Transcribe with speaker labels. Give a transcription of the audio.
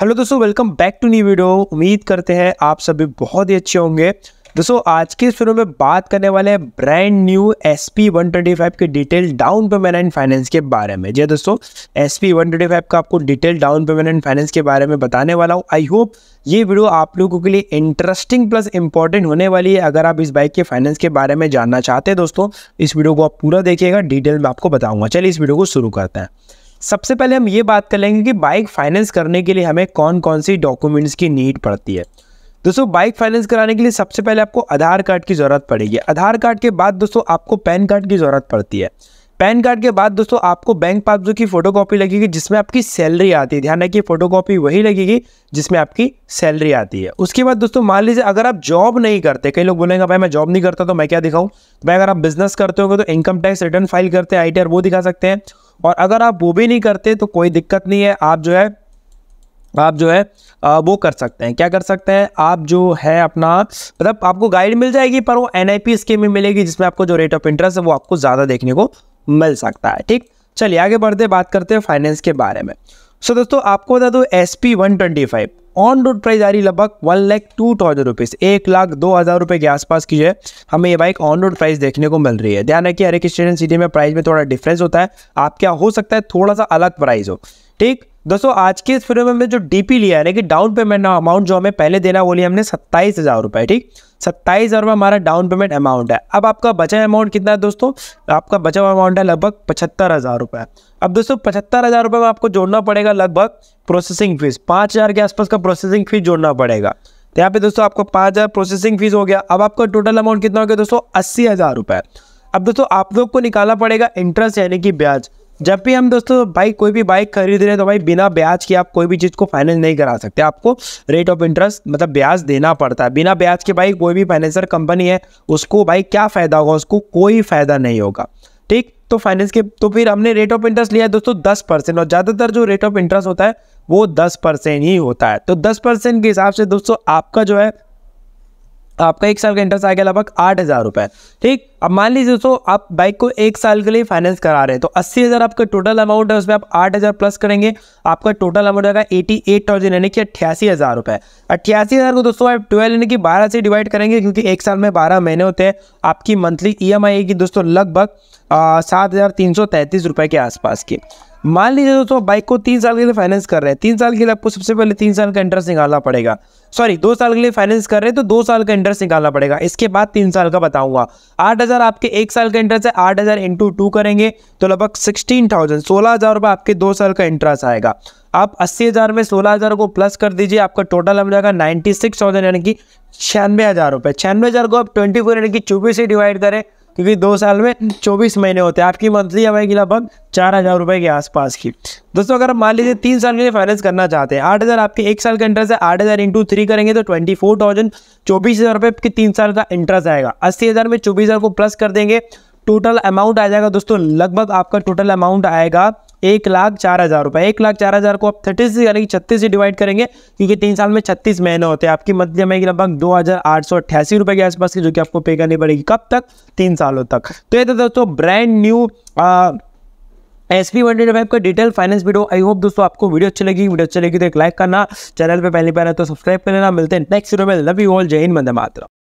Speaker 1: hello दोस्तों welcome back to new video उम्मीद करते हैं आप सभी बहुत ही अच्छे होंगे दोस्तों आज के इस वीडियो में बात करने वाले हैं brand new S P one twenty five की detail down payment and finance के बारे में जी दोस्तों S P one twenty five का आपको detail down payment and finance के बारे में बताने वाला हूँ आई होप ये वीडियो आप लोगों के लिए इंटरेस्टिंग प्लस इंपॉर्टेंट होने वाली है अगर आप इस बाइक के फाइनेंस के बारे में जानना चाहते हैं दोस्तों इस वीडियो को आप पूरा देखिएगा डिटेल में आपको बताऊँगा चलिए इस वीडियो को शुरू करते हैं सबसे पहले हम ये बात कर लेंगे कि बाइक फाइनेंस करने के लिए हमें कौन कौन सी डॉक्यूमेंट्स की नीड पड़ती है दोस्तों बाइक फाइनेंस कराने के लिए सबसे पहले आपको आधार कार्ड की ज़रूरत पड़ेगी आधार कार्ड के बाद दोस्तों आपको पैन कार्ड की ज़रूरत पड़ती है पैन कार्ड के बाद दोस्तों आपको बैंक पासबुक की फोटो कॉपी लगेगी जिसमें आपकी सैलरी आती है ध्यान रखिए फोटो कॉपी वही लगेगी जिसमें आपकी सैलरी आती है उसके बाद दोस्तों मान लीजिए अगर आप जॉब नहीं करते कई लोग बोलेंगे भाई मैं जॉब नहीं करता तो मैं क्या दिखाऊँ तो भाई अगर आप बिजनेस करते होगे तो इनकम टैक्स रिटर्न फाइल करते हैं आई वो दिखा सकते हैं और अगर आप वो भी नहीं करते तो कोई दिक्कत नहीं है आप जो है आप जो है आ, वो कर सकते हैं क्या कर सकते हैं आप जो है अपना मतलब आपको गाइड मिल जाएगी पर वो एन स्कीम में मिलेगी जिसमें आपको जो रेट ऑफ इंटरेस्ट है वो आपको ज़्यादा देखने को मिल सकता है ठीक चलिए आगे बढ़ते बात करते हैं फाइनेंस के बारे में सो so, दोस्तों आपको बता दो S P one twenty five on road price आ रही लगभग one lakh two thousand rupees एक लाख दो हज़ार रुपये के आसपास की जो है हमें ये बाइक ऑन रोड प्राइस देखने को मिल रही है ध्यान रखिए हर एक स्टेडियन सिटी में प्राइस में थोड़ा डिफरेंस होता है आप क्या हो सकता है थोड़ा सा अलग प्राइस हो ठीक दोस्तों आज के इस वीडियो में हमने जो डीपी लिया है कि डाउन पेमेंट अमाउंट जो हमें पहले देना वो लिया हमने सत्ताईस हज़ार रुपये ठीक सत्ताईस हज़ार रुपये हमारा डाउन पेमेंट अमाउंट है अब आपका बचा अमाउंट कितना है दोस्तों आपका बचा हुआ अमाउंट है लगभग पचहत्तर हज़ार रुपये अब दोस्तों पचहत्तर हज़ार रुपये में आपको जोड़ना पड़ेगा लगभग प्रोसेसिंग फीस पाँच हज़ार के आसपास का प्रोसेसिंग फीस जोड़ना पड़ेगा तो यहाँ पे दोस्तों आपको पाँच हज़ार प्रोसेसिंग फीस हो गया अब आपका टोटल अमाउंट कितना हो गया दोस्तों अस्सी हज़ार रुपये अब दोस्तों आप लोग को निकालना पड़ेगा इंटरेस्ट यानी कि ब्याज जब भी हम दोस्तों बाइक कोई भी बाइक खरीद रहे हैं तो भाई बिना ब्याज के आप कोई भी चीज़ को फाइनेंस नहीं करा सकते आपको रेट ऑफ इंटरेस्ट मतलब ब्याज देना पड़ता है बिना ब्याज के भाई कोई भी फाइनेंसर कंपनी है उसको भाई क्या फ़ायदा होगा उसको कोई फ़ायदा नहीं होगा ठीक तो फाइनेंस के तो फिर हमने रेट ऑफ इंटरेस्ट लिया दोस्तों दस परसेंट और ज़्यादातर जो रेट ऑफ इंटरेस्ट होता है वो दस परसेंट ही होता है तो दस परसेंट के हिसाब से दोस्तों आपका जो है आपका एक साल का इंटरेस्ट आ गया लगभग आठ हज़ार रुपये ठीक अब मान लीजिए दोस्तों आप बाइक को एक साल के लिए फाइनेंस करा रहे हैं तो अस्सी हज़ार आपका टोटल अमाउंट है उसमें आप आठ हज़ार प्लस करेंगे आपका टोटल अमाउंट आएगा एटी एट थाउजेंड यानी कि अट्ठासी हज़ार रुपये अट्ठासी हज़ार को दोस्तों आप ट्वेल्व यानी कि बारह से डिवाइड करेंगे क्योंकि एक साल में बारह महीने होते हैं आपकी मंथली ई एम आई की दोस्तों लगभग सात हज़ार तीन सौ तैंतीस रुपये के आसपास की मान लीजिए दोस्तों बाइक को तीन साल के लिए फाइनेंस कर रहे हैं तीन साल के लिए आपको सबसे पहले तीन साल का इंटरेस्ट निकालना पड़ेगा सॉरी दो साल के लिए फाइनेंस कर रहे हैं तो दो साल का इंटरेस्ट निकालना पड़ेगा इसके बाद तीन साल का बताऊंगा आठ हज़ार आपके एक साल का इंटरेस्ट है आठ हज़ार इंटू टू करेंगे तो लगभग सिक्सटीन थाउजेंड सोलह हज़ार रुपये आपके दो साल का इंटरेस्ट आएगा आप अस्सी हज़ार में सोलह हज़ार को प्लस कर दीजिए आपका टोटल हम जाएगा नाइन्टी सिक्स थाउजेंड यानी कि छियानवे हज़ार रुपये छियानवे हज़ार को आप ट्वेंटी फोर यानी कि चौबीस से डिवाइड करें क्योंकि दो साल में चौबीस महीने होते हैं आपकी मंथली आएगी लगभग चार हज़ार रुपये के आसपास की दोस्तों अगर आप मान लीजिए तीन साल के लिए फाइनेंस करना चाहते हैं आठ हज़ार आपके एक साल का इंटरेस्ट है आठ हज़ार इंटू थ्री करेंगे तो ट्वेंटी फोर थाउजेंड चौबीस हज़ार रुपये के तीन साल का इंटरेस्ट आएगा अस्सी हज़ार में चौबीस हज़ार को प्लस कर देंगे टोटल अमाउंट आ जाएगा दोस्तों लगभग आपका टोटल अमाउंट आएगा एक लाख चार हज़ार रुपये एक लाख चार हज़ार को आप थर्टी से यानी कि छत्तीस से डिवाइड करेंगे क्योंकि तीन साल में छत्तीस महीने होते हैं आपकी मध्य में लगभग दो हज़ार आठ सौ अट्ठासी रुपये के आसपास की जो कि आपको पे करनी पड़ेगी कब तक तीन सालों तक तो ये तो दोस्तों brand new S P one five का detail finance video I hope दोस्तों आपको वीडियो अच्छी लगी वीडियो अच्छी लगी तो एक लाइक करना चैनल पे पहली बार है तो सब्सक्राइब कर लेना मिलते हैं नेक्स्ट वीडियो में लव यू ऑल जय हिंद मंदे मात्रा